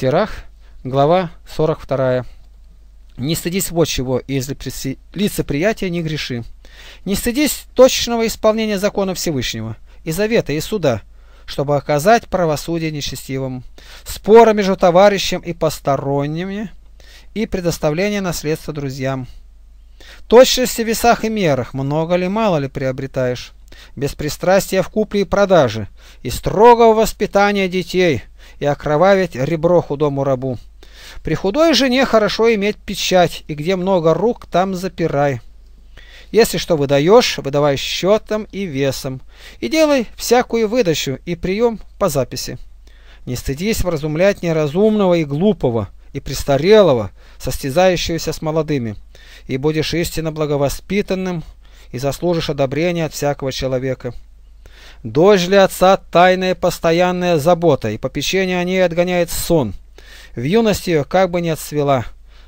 Сирах, глава 42. «Не стыдись вот чего, если из лицеприятия не греши. Не стыдись точного исполнения закона Всевышнего, и завета, и суда, чтобы оказать правосудие нечестивому, спора между товарищем и посторонними, и предоставление наследства друзьям. Точности в весах и мерах, много ли, мало ли приобретаешь» беспристрастия в купле и продаже и строгого воспитания детей и окровавить ребро худому рабу. При худой жене хорошо иметь печать, и где много рук, там запирай. Если что выдаешь, выдавай счетом и весом, и делай всякую выдачу и прием по записи. Не стыдись вразумлять неразумного и глупого, и престарелого, состязающегося с молодыми, и будешь истинно благовоспитанным, и заслужишь одобрение от всякого человека. Дочь для отца – тайная постоянная забота, и попечение о ней отгоняет сон. В юности ее как бы не отцвела,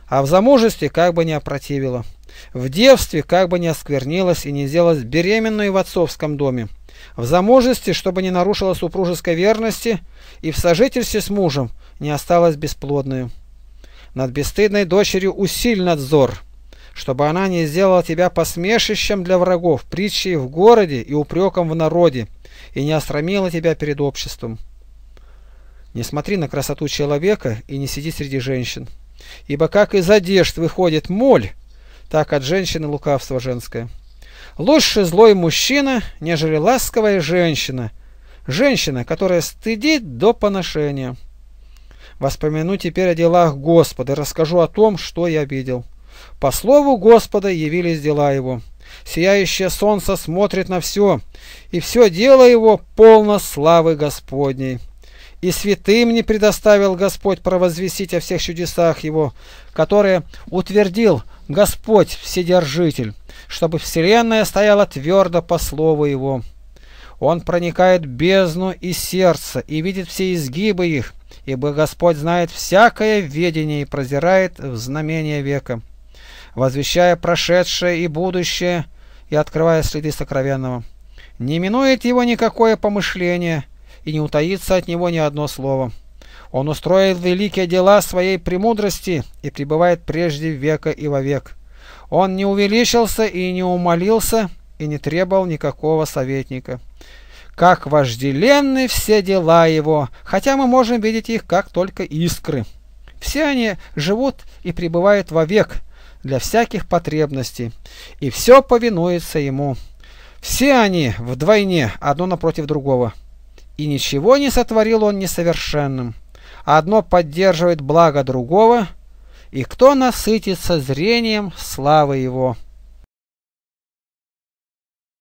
а в замужестве как бы не опротивила. В девстве как бы не осквернилась и не сделалась беременной в отцовском доме. В замужестве, чтобы не нарушила супружеской верности, и в сожительстве с мужем не осталась бесплодной. Над бесстыдной дочерью усиль надзор – чтобы она не сделала тебя посмешищем для врагов, притчей в городе и упреком в народе, и не остромила тебя перед обществом. Не смотри на красоту человека и не сиди среди женщин, ибо как из одежд выходит моль, так от женщины лукавство женское. Лучше злой мужчина, нежели ласковая женщина, женщина, которая стыдит до поношения. Воспомяну теперь о делах Господа и расскажу о том, что я видел. По слову Господа явились дела его. Сияющее солнце смотрит на все, и все дело его полно славы Господней. И святым не предоставил Господь провозвестить о всех чудесах Его, которые утвердил Господь Вседержитель, чтобы вселенная стояла твердо по слову Его. Он проникает бездну и сердце, и видит все изгибы их, ибо Господь знает всякое ведение и прозирает в знамение века возвещая прошедшее и будущее и открывая следы сокровенного. Не минует его никакое помышление, и не утаится от него ни одно слово. Он устроил великие дела своей премудрости и пребывает прежде века и вовек. Он не увеличился и не умолился, и не требовал никакого советника. Как вожделенны все дела его, хотя мы можем видеть их как только искры. Все они живут и пребывают вовек, для всяких потребностей, и все повинуется ему. Все они вдвойне, одно напротив другого. И ничего не сотворил он несовершенным. Одно поддерживает благо другого, и кто насытится зрением славы его».